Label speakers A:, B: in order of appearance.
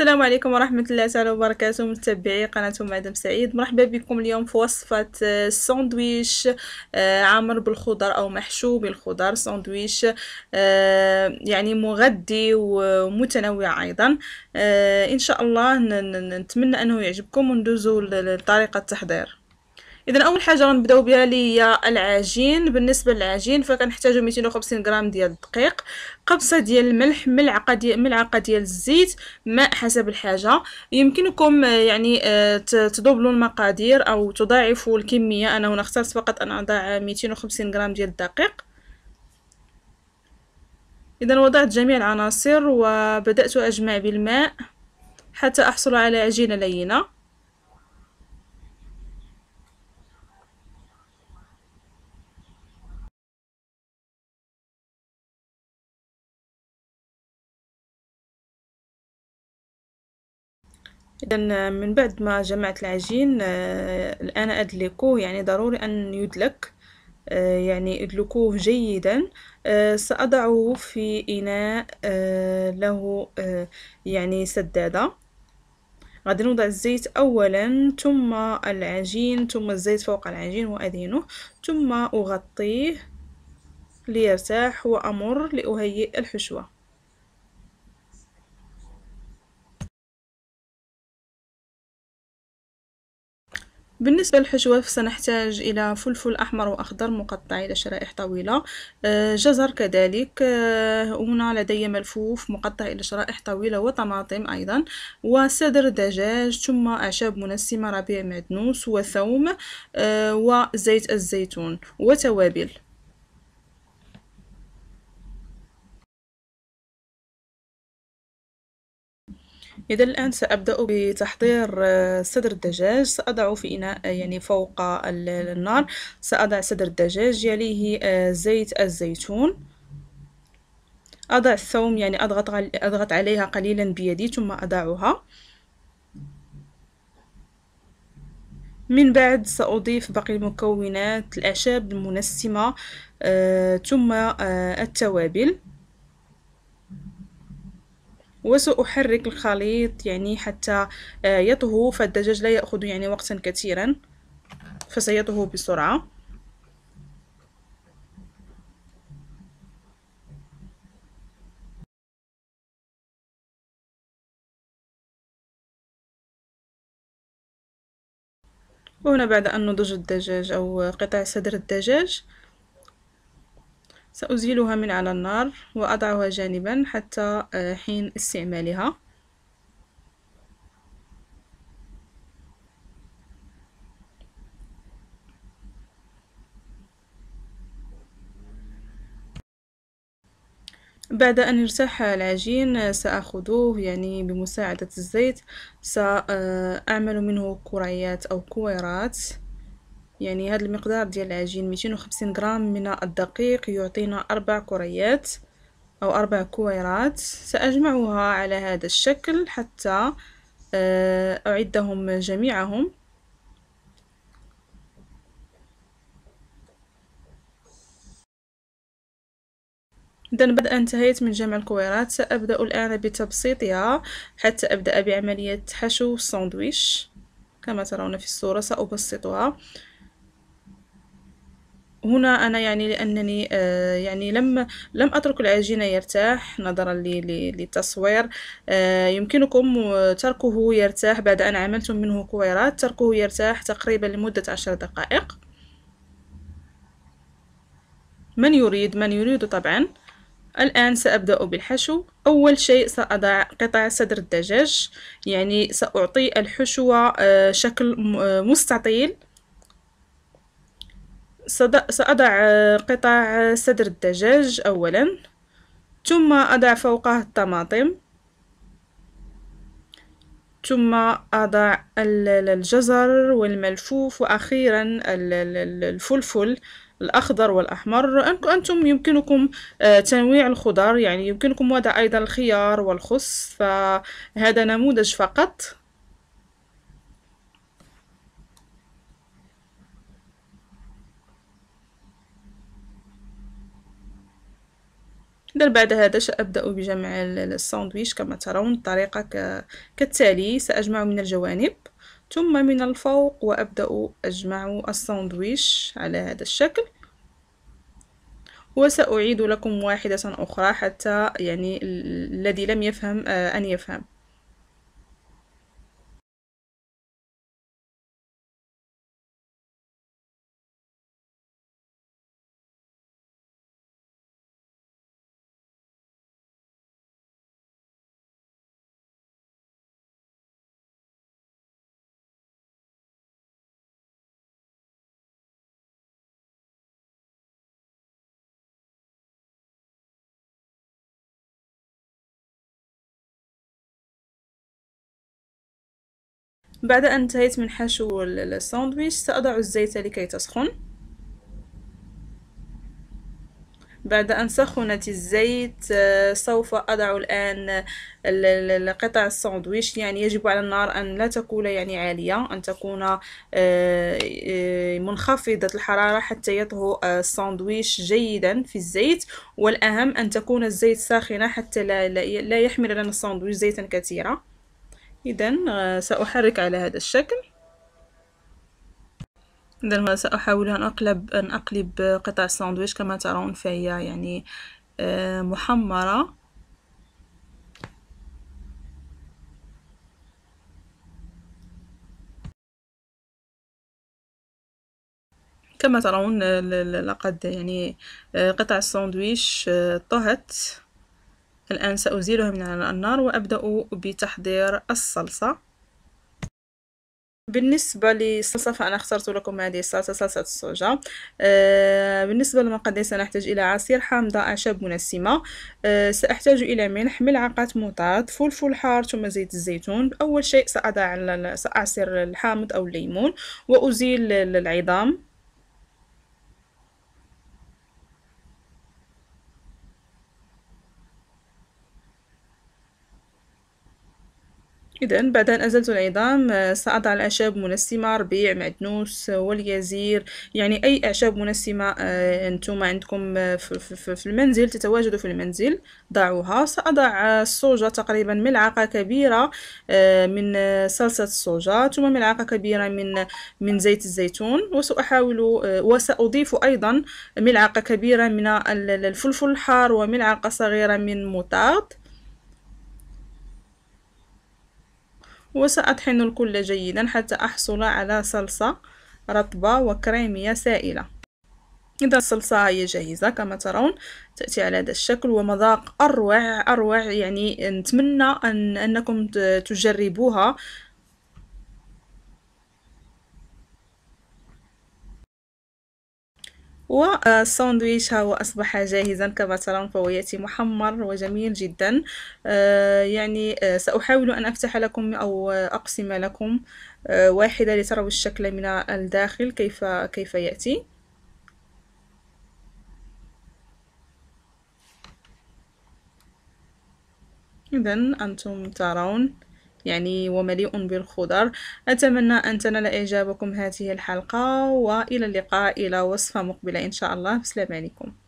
A: السلام عليكم ورحمة الله تعالى وبركاته متابعي قناة مدام سعيد مرحبا بكم اليوم في وصفة آه، ساندويش آه، عامر بالخضر أو محشو بالخضر ساندويش آه، يعني مغذي ومتنوع أيضا إن شاء الله نتمنى أنه يعجبكم وندوزوا لطريقة التحضير اذا اول حاجه غنبداو بها اللي هي العجين بالنسبه للعجين فكنحتاجو 250 غرام ديال الدقيق قبصه ديال الملح ملعقه ديال ملعقه ديال الزيت ماء حسب الحاجه يمكنكم آه، يعني آه، تدوبلوا المقادير او تضاعفوا الكميه انا هنا اخترت فقط ان اضع 250 غرام ديال الدقيق اذا وضعت جميع العناصر وبدات اجمع بالماء حتى احصل على عجينه لينه اذا من بعد ما جمعت العجين آه، الان ادلكوه يعني ضروري ان يدلك آه، يعني ادلكوه جيدا آه، ساضعه في اناء له يعني سداده غادي نوضع الزيت اولا ثم العجين ثم الزيت فوق العجين وادهنه ثم اغطيه ليرتاح وامر لاهيئ الحشوه بالنسبة للحشوة سنحتاج إلى فلفل أحمر وأخضر مقطع إلى شرائح طويلة آه، جزر كذلك آه، هنا لدي ملفوف مقطع إلى شرائح طويلة وطماطم أيضا وصدر دجاج ثم أعشاب منسمة ربيع معدنوس وثوم آه، وزيت الزيتون وتوابل إذا الآن سأبدأ بتحضير آه، صدر الدجاج سأضعه في إناء آه، يعني فوق النار سأضع صدر الدجاج يليه آه، زيت الزيتون أضع الثوم يعني أضغط, أضغط عليها قليلا بيدي ثم أضعها من بعد سأضيف باقي المكونات الأعشاب المنسمة ثم التوابل وسأحرك الخليط يعني حتى آه، يطهو فالدجاج لا يأخذ يعني وقتا كثيرا فسيطهو بسرعة وهنا بعد أن نضج الدجاج أو قطع صدر الدجاج سأزيلها من على النار وأضعها جانبا حتى آه، حين استعمالها بعد أن يرتاح العجين آه، سأخذه يعني بمساعدة الزيت سأعمل آه، منه كريات أو كويرات يعني هذا المقدار ديال العجين 250 غرام من الدقيق يعطينا أربع كريات أو أربع كويرات سأجمعها على هذا الشكل حتى آه، أعدهم جميعهم إذا بدا انتهيت من جمع الكويرات سأبدأ الآن بتبسيطها حتى أبدأ بعملية حشو الساندويش كما ترون في الصورة سأبسطها هنا أنا يعني لأنني آه، يعني لم لم أترك العجين يرتاح نظرا للتصوير آه، يمكنكم تركه يرتاح بعد أن عملتم منه كويرات تركه يرتاح تقريبا لمدة عشر دقائق من يريد من يريد طبعا الآن سأبدأ بالحشو أول شيء سأضع قطع صدر الدجاج يعني سأعطي الحشوة آه، شكل مستطيل سأضع آه، قطع آه، صدر الدجاج أولا ثم أضع فوقه الطماطم ثم أضع الجزر والملفوف وأخيرا الفلفل الأخضر والأحمر أنتم يمكنكم آه، تنويع الخضار يعني يمكنكم وضع أيضا الخيار والخس فهذا نموذج فقط إذا بعد هذا سأبدأ بجمع الساندويش كما ترون الطريقة كالتالي سأجمع من الجوانب ثم من الفوق وأبدأ أجمع الساندويش على هذا الشكل وسأعيد لكم واحدة أخرى حتى يعني الذي لم يفهم آه، أن يفهم بعد أن انتهيت من حشو الساندويتش سأضع الزيت لكي تسخن بعد أن سخنت الزيت آه، سوف أضع الآن قطع الساندويتش يعني يجب على النار أن لا تكون يعني عالية أن تكون آه، آه، منخفضة الحرارة حتى يطهو الساندويتش جيدا في الزيت والأهم أن تكون الزيت ساخنة حتى لا يحمل لنا الساندويتش زيتا كثيرا إذا آه، سأحرك على هذا الشكل إذا آه، سأحاول أن أقلب أن أقلب آه، قطع الساندويش كما ترون فهي يعني محمرة كما ترون لقد يعني قطع الساندويش طهت الآن سأزيلها من على النار وأبدأ بتحضير الصلصة بالنسبة للصلصة فأنا اخترت لكم هذه الصلصة صلصة الصوجة أه بالنسبة للمقادير سنحتاج إلى عصير حامضة أعشاب منسمة أه سأحتاج إلى ملح ملعقة مطاط فلفل حار ثم زيت الزيتون أول شيء سأضع سأعصر الحامض أو الليمون وأزيل العظام إذا بعد أن أزلت العظام سأضع آه، الأعشاب منسمة ربيع معدنوس آه، واليازير يعني أي أعشاب منسمة آه، أنتم عندكم في المنزل تتواجد في المنزل ضعوها سأضع الصوجة تقريبا ملعقة كبيرة من صلصة الصوجة ثم ملعقة كبيرة من من زيت الزيتون وسأحاول وسأضيف أيضا ملعقة كبيرة من الفلفل الحار وملعقة صغيرة من مطاط وسأطحن الكل جيدا حتى أحصل على صلصة رطبة وكريمية سائلة إذا الصلصة هي جاهزة كما ترون تأتي على هذا الشكل ومذاق أروع أروع يعني نتمنى أن أنكم تجربوها والساندويش هو أصبح جاهزا كما ترون فهو يأتي محمر وجميل جدا آه، يعني آه، سأحاول أن أفتح لكم أو أقسم لكم آه، واحدة لتروا الشكل من الداخل كيف كيف يأتي إذا أنتم ترون يعني ومليء بالخضر أتمنى أن تنال إعجابكم هذه الحلقة وإلى اللقاء إلى وصفة مقبلة إن شاء الله بسلام عليكم